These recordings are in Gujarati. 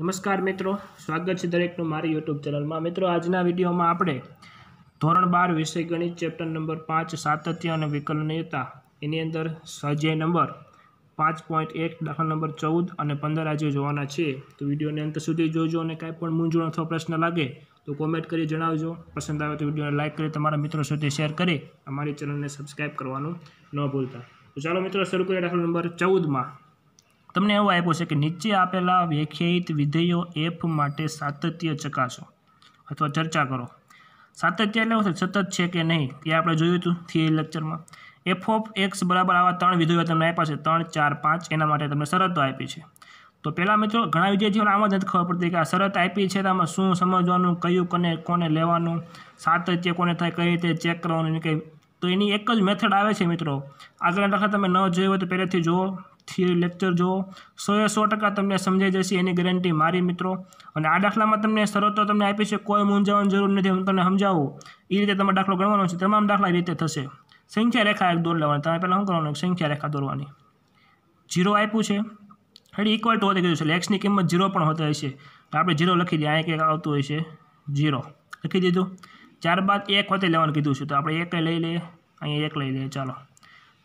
નમસ્કાર મિત્રો સ્વાગત છે દરેકનું મારી યુટ્યુબ ચેનલમાં મિત્રો આજના વિડીયોમાં આપણે ધોરણ બાર વિષય ગણિત ચેપ્ટર નંબર પાંચ સાતત્ય અને વિકલનીયતા એની અંદર સજે નંબર પાંચ પોઈન્ટ એક દાખલ નંબર ચૌદ અને પંદર આજે જોવાના છે તો વિડીયોને અંત સુધી જોજો અને કાંઈ પણ મૂંઝવણ અથવા પ્રશ્ન લાગે તો કોમેન્ટ કરી જણાવજો પસંદ આવે તો વિડીયોને લાઇક કરી તમારા મિત્રો સુધી શેર કરી અમારી ચેનલને સબસ્ક્રાઈબ કરવાનું ન ભૂલતા તો ચાલો મિત્રો શરૂ કરીએ દાખલ નંબર ચૌદમાં તમને એવું આપ્યું છે કે નીચે આપેલા વ્યાખ્યાયિત વિધેયો એફ માટે સાતત્ય ચકાસો અથવા ચર્ચા કરો સાતત્ય એટલે શું સતત છે કે નહીં તે આપણે જોયું હતું થિયરી લેક્ચરમાં એફ ઓફ એક્સ બરાબર આવા ત્રણ વિધેયો તમને આપ્યા છે ત્રણ ચાર પાંચ એના માટે તમને શરતો આપી છે તો પહેલાં મિત્રો ઘણા વિદ્યાર્થીઓને આમ જ નથી ખબર પડતી કે આ શરત આપી છે તો આમાં શું સમજવાનું કયું કોને કોને લેવાનું સાતત્ય કોને થાય કઈ રીતે ચેક કરવાનું કંઈ તો એની એક જ મેથડ આવે છે મિત્રો આગળના દાખલા તમે ન જોયું હોય તો પહેલેથી જુઓ થિયરી લેક્ચર જુઓ સોએ સો ટકા તમને સમજાઈ જશે એની ગેરંટી મારી મિત્રો અને આ દાખલામાં તમને શરતો તમને આપી છે કોઈ મૂંઝાવાની જરૂર નથી હું તમને સમજાવું એ રીતે તમારે દાખલો ગણવાનો છે તમામ દાખલા એ રીતે થશે સંખ્યા રેખા એક દોર લેવાની તમે પહેલાં શું કરવાનું સંખ્યા રેખા દોરવાની જીરો આપ્યું છે એટલે ઇક્વલ ટુ હોતે કીધું છે એટલે એક્સની કિંમત જીરો પણ હોતી હોય છે તો આપણે જીરો લખી દઈએ અહીંયા કંઈક આવતું હોય છે જીરો લખી દીધું ત્યારબાદ એક વખતે લેવાનું કીધું છે તો આપણે એક લઈ લઈએ અહીંયા એક લઈ લઈએ ચાલો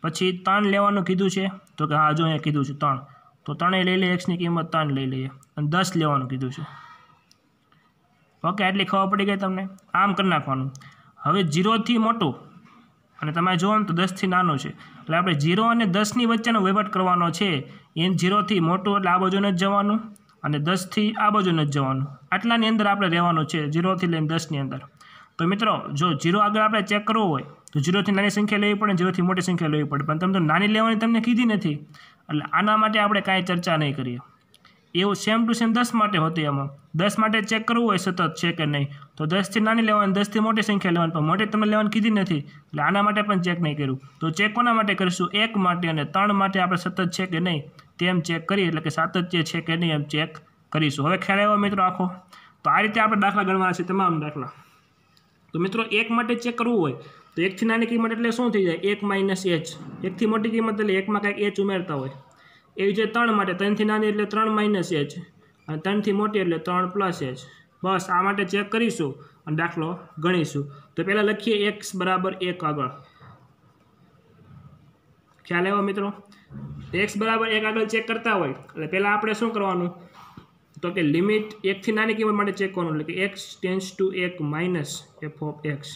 પછી ત્રણ લેવાનું કીધું છે તો કે હા જો અહીંયા કીધું છે ત્રણ તો ત્રણેય લઈ લઈએ એક્સની કિંમત ત્રણ લઈ લઈએ અને દસ લેવાનું કીધું છે ઓકે આટલી ખબર પડી ગઈ તમને આમ કરી નાખવાનું હવે જીરોથી મોટું અને તમે જુઓ ને તો દસથી નાનું છે એટલે આપણે જીરો અને દસની વચ્ચેનો વહીવટ કરવાનો છે એમ જીરોથી મોટું એટલે આ બાજુને જ જવાનું અને દસથી આ બાજુ જ જવાનું આટલાની અંદર આપણે રહેવાનું છે જીરોથી લઈને દસની અંદર તો મિત્રો જો જીરો આગળ આપણે ચેક કરવો હોય તો જીરોથી નાની સંખ્યા લેવી પડે જીરોથી મોટી સંખ્યા લેવી પડે પણ તમને નાની લેવાની તમને કીધી નથી એટલે આના માટે આપણે કાંઈ ચર્ચા નહીં કરીએ એવું સેમ ટુ સેમ દસ માટે હોતી એમાં દસ માટે ચેક કરવું હોય સતત છે કે નહીં તો દસથી નાની લેવાની દસથી મોટી સંખ્યા લેવાની પણ મોટી તમે લેવાની કીધી નથી એટલે આના માટે પણ ચેક નહીં કર્યું તો ચેક કોના માટે કરીશું એક માટે અને ત્રણ માટે આપણે સતત છે કે નહીં તેમ ચેક કરીએ એટલે કે સાતત્ય છે કે નહીં એમ ચેક કરીશું હવે ખ્યાલ આવ્યો મિત્રો આખો તો આ રીતે આપણે દાખલા ગણવાના છે તમામ દાખલા તો મિત્રો એક માટે ચેક કરવું હોય તો એકથી નાની કિંમત એટલે શું થઈ જાય એક માઇનસ એચ એકથી મોટી કિંમત એટલે એકમાં કાંઈક એચ ઉમેરતા હોય એવી જે ત્રણ માટે ત્રણથી નાની એટલે ત્રણ માઇનસ એચ અને ત્રણથી મોટી એટલે ત્રણ પ્લસ એચ બસ આ માટે ચેક કરીશું અને દાખલો ગણીશું તો પહેલાં લખીએ એક્સ બરાબર એક આગળ ખ્યાલ આવ્યો મિત્રો એક્સ બરાબર એક આગળ ચેક કરતા હોય એટલે પહેલાં આપણે શું કરવાનું તો કે લિમિટ એકથી નાની કિંમત માટે ચેક કરવાનું એટલે કે એક્સ ટેન્સ ટુ એક માઇનસ એફ ઓફ એક્સ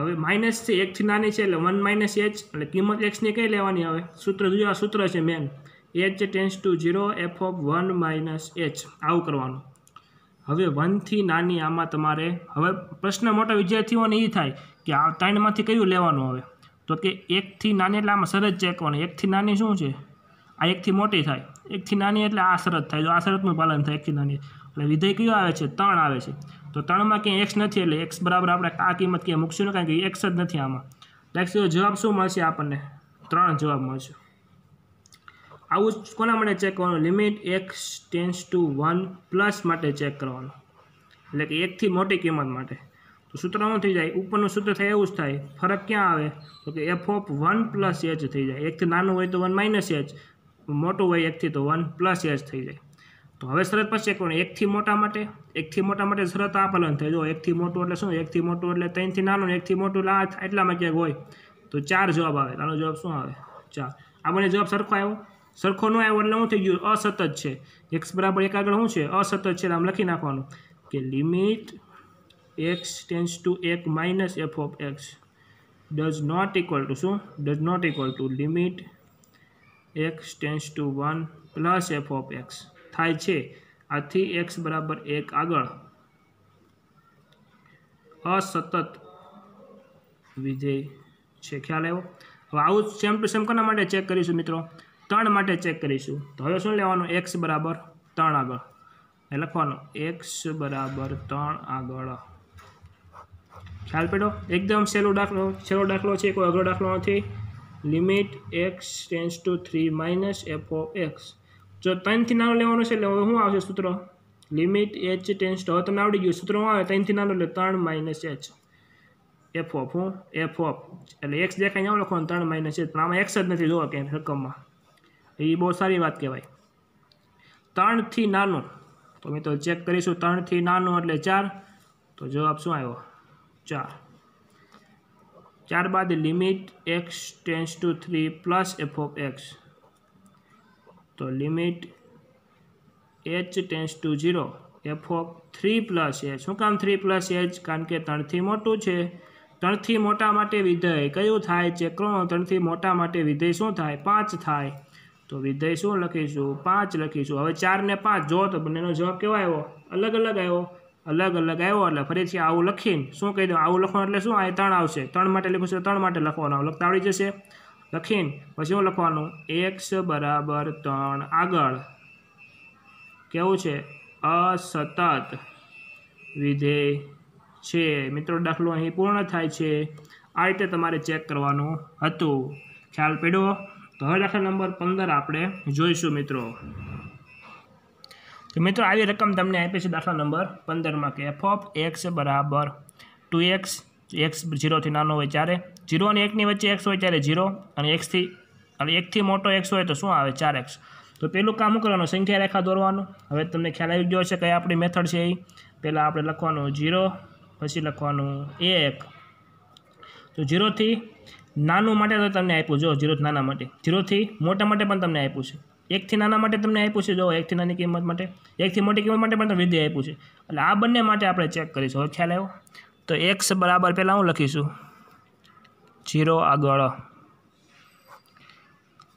હવે માઇનસ છે એકથી નાની છે એટલે વન માઇનસ એચ એટલે કિંમત એક્સની કઈ લેવાની હવે સૂત્ર જોયું આ સૂત્ર છે મેન h tends to zero f of one minus h આવું કરવાનું હવે વનથી નાની આમાં તમારે હવે પ્રશ્ન મોટા વિદ્યાર્થીઓને એ થાય કે આ ત્રણમાંથી કયું લેવાનું હવે તો કે એકથી નાની એટલે આમાં સરજ ચેક કરવાનું એકથી નાની શું છે આ એકથી મોટી થાય એકથી નાની એટલે આ શરત થાય જો આ શરતનું પાલન થાય એકથી નાની એટલે વિધેય કયો આવે છે ત્રણ આવે છે તો ત્રણમાં ક્યાંય એક્સ નથી એટલે એક્સ બરાબર આપણે આ કિંમત ક્યાંય મૂકશું ને કારણ કે એક્સ જ નથી આમાં એક્સ જવાબ શું મળશે આપણને ત્રણ જવાબ મળશે આવું કોના માટે ચેક કરવાનું limit x tends to one plus માટે ચેક કરવાનું એટલે કે એકથી મોટી કિંમત માટે તો સૂત્રમાં થઈ જાય ઉપરનું સૂત્ર થાય એવું જ થાય ફરક ક્યાં આવે તો કે f of one plus h થઈ જાય એકથી નાનું હોય તો વન માઇનસ એચ મોટું હોય એકથી તો વન પ્લસ એચ થઈ જાય તો હવે શરત પછી કોણ એકથી મોટા માટે એકથી મોટા માટે શરત આ આપેલા થઈ જો એકથી મોટું એટલે શું એકથી મોટું એટલે ત્રણથી નાનું એકથી મોટું એટલામાં ક્યાંક હોય તો ચાર જવાબ આવે આનો જવાબ શું આવે ચાર આ બંને જવાબ સરખો આવ્યો સરખો ન આવ્યો એટલે શું થઈ ગયું અસતત છે એક્સ બરાબર એક આગળ શું છે અસતત છે આમ લખી નાખવાનું કે લિમિટ એક્સ ટેન્સ ટુ એક minus f of x does not equal to શું does not equal to limit x tends to one plus f of x થાય છે આથી એક્સ બરાબર એક આગળ અસતત વિજય છે ખ્યાલ આવ્યો હવે આવું સેમ ટુ સેમ કોના માટે ચેક કરીશું મિત્રો ત્રણ માટે ચેક કરીશું તો હવે શું લેવાનું એક્સ બરાબર ત્રણ આગળ એ લખવાનું એક્સ બરાબર ત્રણ આગળ ખ્યાલ પડ્યો એકદમ સહેલો દાખલો સહેલો દાખલો છે કોઈ અઘરો દાખલો નથી limit x tends to three minus f of x જો ત્રણથી નાનો લેવાનો છે એટલે હવે શું આવશે સૂત્ર લિમિટ એચ ટેન્સ ટુ હવે તમને આવડી ગયું સૂત્ર આવે ત્રણથી નાનો એટલે ત્રણ માઇનસ એચ એફ ઓફ હું એફ ઓફ એટલે એક્સ દેખાય આવું લખવાનું ત્રણ માઇનસ એચ પણ આમાં એક્સ જ નથી જોવા કે રકમમાં એ બહુ સારી વાત કહેવાય ત્રણથી નાનું તો મેં તો ચેક કરીશું ત્રણથી નાનો એટલે ચાર તો જવાબ શું આવ્યો ચાર ત્યારબાદ limit x tends to three plus f of x તો limit h tends to zero f of three plus h શું કામ થ્રી પ્લસ એચ કારણ કે ત્રણથી મોટું છે ત્રણથી મોટા માટે વિધેય કયું થાય ચેક કરો ત્રણથી મોટા માટે વિધેય શું થાય પાંચ થાય તો વિધેય શું લખીશું પાંચ લખીશું હવે ચાર ને પાંચ જો તો બંનેનો જવાબ કેવો આવ્યો અલગ અલગ આવ્યો અલગ અલગ આવ્યો એટલે ફરીથી આવું લખીને શું કહી દઉં આવું લખવાનું એટલે શું આ ત્રણ આવશે ત્રણ માટે લખું છું ત્રણ માટે લખવાનું લખતા આવડી જશે લખીને પછી શું લખવાનું એક્સ બરાબર ત્રણ આગળ કેવું છે અસતત વિધેય છે મિત્રો દાખલો અહીં પૂર્ણ થાય છે આ રીતે તમારે ચેક કરવાનું હતું ખ્યાલ પીડો તો હવે દાખલા નંબર પંદર આપણે જોઈશું મિત્રો તો મિત્રો આવી રકમ તમને આપી છે દાખલા નંબર પંદરમાં કે એફ ઓફ એક્સ બરાબર ટુ એક્સ એક્સ જીરોથી નાનો હોય ત્યારે જીરો અને એકની વચ્ચે એક્સ હોય ત્યારે જીરો અને એક્સથી અને એકથી મોટો એક્સ હોય તો શું આવે ચાર એક્સ તો પેલું કામ કરવાનું સંખ્યા રેખા દોરવાનું હવે તમને ખ્યાલ આવી ગયો છે કઈ આપણી મેથડ છે એ પહેલાં આપણે લખવાનું જીરો પછી લખવાનું એક તો જીરોથી નાનું માટે તો તમને આપ્યું જો જીરોથી નાના માટે જીરોથી મોટા માટે પણ તમને આપ્યું છે એકથી નાના માટે તમને આપ્યું છે જો એકથી નાની કિંમત માટે એકથી મોટી કિંમત માટે પણ વિધિ આપ્યું છે એટલે આ બંને માટે આપણે ચેક કરીશું હવે ખ્યાલ આવ્યો તો એક્સ બરાબર પહેલાં હું લખીશું જીરો આગળ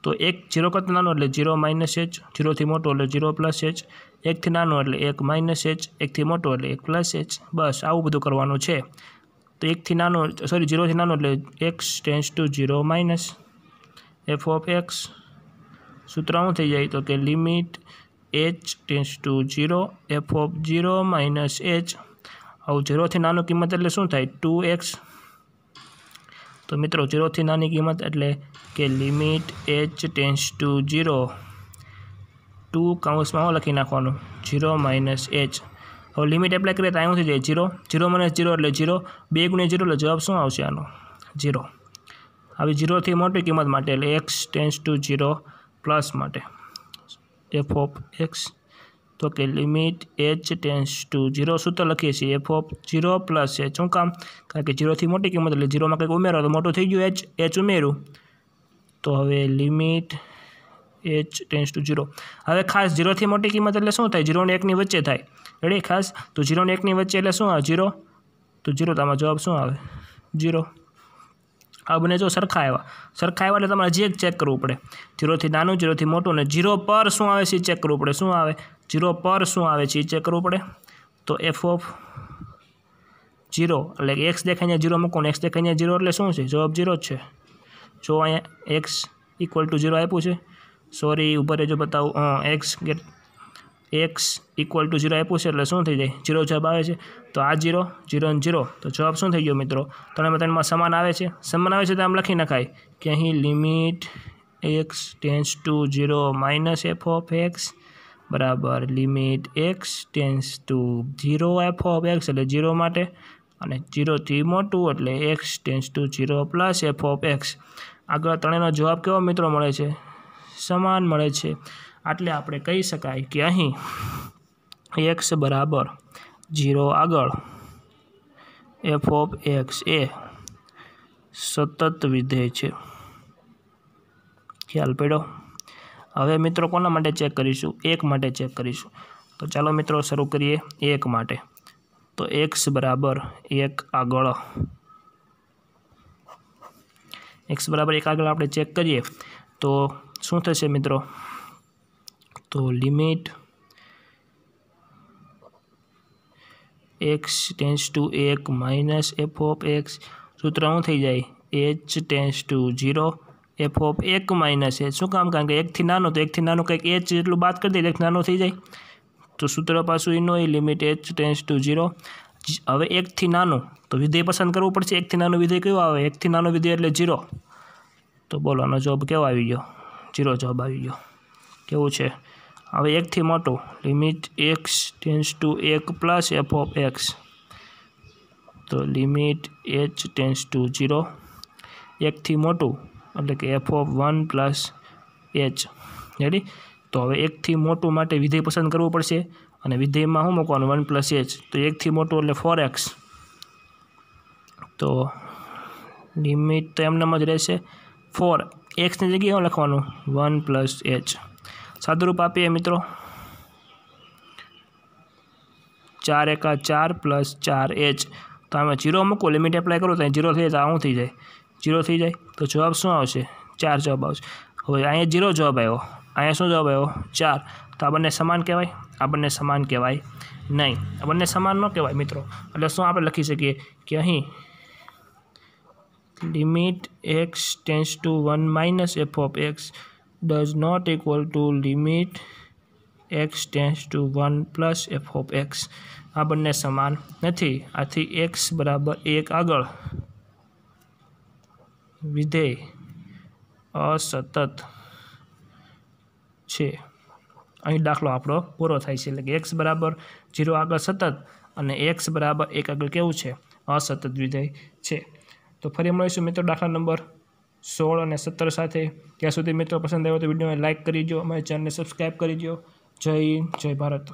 તો એક જીરો કરતાં નાનો એટલે જીરો માઇનસ એચ જીરોથી મોટો એટલે જીરો પ્લસ એચ એકથી નાનો એટલે એક માઇનસ એચ એકથી મોટો એટલે એક પ્લસ એચ બસ આવું બધું કરવાનું છે તો એકથી નાનો સોરી જીરોથી નાનું એટલે x tends to zero minus f of x સૂત્ર થઈ જાય તો કે limit h tends to zero f of zero minus h આવું ઝીરોથી નાનું કિંમત એટલે શું થાય ટુ એક્સ તો મિત્રો ઝીરોથી નાની કિંમત એટલે કે limit h tends to zero ટુ કાઉન્સમાં હું લખી નાખવાનું ઝીરો માઇનસ એચ હવે લિમિટ એપ્લાય કરીએ તો શું થઈ જાય ઝીરો ઝીરો માઇનસ ઝીરો એટલે ઝીરો બે ગુણ્યા ઝીરો એટલે જવાબ શું આવશે આનો ઝીરો આવી ઝીરોથી મોટી કિંમત માટે એટલે x tends to zero plus मार्ते f(x) तो के लिमिट h टेंड्स टू 0 सो तो लिखिए f(0+h) हो काम क्योंकि 0 થી મોટી કિંમત એટલે 0 માં કઈ ઉમેરો તો મોટો થઈ જ્યો h h ઉમેરું તો હવે लिमिट h ટენ्स टू 0 હવે ખાસ 0 થી મોટી કિંમત એટલે શું થાય 0 ને 1 ની વચ્ચે થાય એટલે ખાસ તો 0 ને 1 ની વચ્ચે એટલે શું 0 તો 0 તમારો જવાબ શું આવે 0 આ બને જો સરખા આવ્યા સરખા આવ્યા એટલે તમારે જે ચેક કરવું પડે જીરોથી નાનું જીરોથી મોટું ને જીરો પર શું આવે છે એ ચેક કરવું પડે શું આવે જીરો પર શું આવે છે એ ચેક કરવું પડે તો એફ ઓફ જીરો એટલે એક્સ દેખાઈને જીરો મૂકો ને એક્સ દેખાઈને જીરો એટલે શું છે જવાબ જીરો જ છે જો અહીંયા એક્સ ઇક્વલ ટુ જીરો આપ્યું છે સોરી ઉપર જો બતાવું x get x equal to zero આપ્યું છે એટલે શું થઈ જાય ઝીરો જવાબ આવે છે તો આ જીરો ઝીરો અને જીરો તો જવાબ શું થઈ ગયો મિત્રો ત્રણે ત્રણમાં સમાન આવે છે સમાન આવે છે તો આમ લખી નખાય કે અહીં limit x tends to zero minus f of x બરાબર limit x tends to zero f of x એટલે ઝીરો માટે અને ઝીરોથી મોટું એટલે x tends to zero plus f of x આગળ ત્રણેયનો જવાબ કેવો મિત્રો મળે છે સમાન મળે છે આટલે આપણે કહી શકાય કે અહીં એક્સ બરાબર જીરો આગળ એફ ઓફ એક્સ એ સતત વિધેય છે ખ્યાલ પડ્યો હવે મિત્રો કોના માટે ચેક કરીશું એક માટે ચેક કરીશું તો ચાલો મિત્રો શરૂ કરીએ એક માટે તો એક્સ બરાબર એક આગળ એક્સ બરાબર એક આગળ આપણે ચેક કરીએ તો શું થશે મિત્રો તો લિમિટ એક્સ ટેન્સ ટુ એક માઇનસ એફ ઓફ એક્સ સૂત્ર શું થઈ જાય h tends to zero f of એક માઇનસ એચ શું કામ કારણ કે એકથી નાનો તો એકથી નાનો કંઈક એચ એટલું બાદ કરી દઈએ એકથી નાનો થઈ જાય તો સૂત્ર પાછું એનો એ limit h tends to zero હવે એકથી નાનો તો વિધેય પસંદ કરવું પડશે એકથી નાનો વિધેય કયો આવે એકથી નાનો વિધેય એટલે ઝીરો તો બોલો આનો જવાબ કેવો આવી ગયો ઝીરો જવાબ આવી ગયો કેવું છે હવે એકથી મોટું લિમિટ એક્સ ટેન્સ ટુ એક પ્લસ એફ ઓફ એક્સ તો limit h tends to zero એકથી મોટું એટલે કે f of one plus h ready તો હવે એકથી મોટું માટે વિધેય પસંદ કરવું પડશે અને વિધેયમાં શું મૂકવાનું વન પ્લસ એચ તો એકથી મોટું એટલે ફોર એક્સ તો લિમિટ તો એમનામાં જ રહેશે ફોર એક્સની જગ્યાએ શું લખવાનું વન પ્લસ એચ छात्रो पापी है मित्रों 4e का 4 + 4h तो हमें जीरो मको लिमिट अप्लाई करो तो 0 થઈ જાય હું થઈ જાય 0 થઈ જાય તો જવાબ શું આવશે 4 જવાબ આવશે હવે આયા 0 જવાબ આવ્યો આયા શું જવાબ આવ્યો 4 તો આ બંને સમાન કહેવાય આ બંને સમાન કહેવાય નહીં આ બંને સમાન ન કહેવાય મિત્રો એટલે શું આપણે લખી સકીએ કે અહીં limit x tends to 1 - f(x) does not equal to limit x tends to one plus f of x આ બંને સમાન નથી આથી એક્સ બરાબર એક આગળ વિધેય અસતત છે અહીં દાખલો આપણો પૂરો થાય છે એટલે કે એક્સ બરાબર જીરો આગળ સતત અને એક્સ બરાબર એક આગળ કેવું છે અસતત વિધેય છે તો ફરી મળીશું મિત્રો દાખલા નંબર સોળ અને સત્તર સાથે ત્યાં સુધી મિત્રો પસંદ આવ્યો તો વિડીયોને લાઇક કરી દો અમારી ચેનલને સબસ્ક્રાઈબ કરી દો જય જય ભારત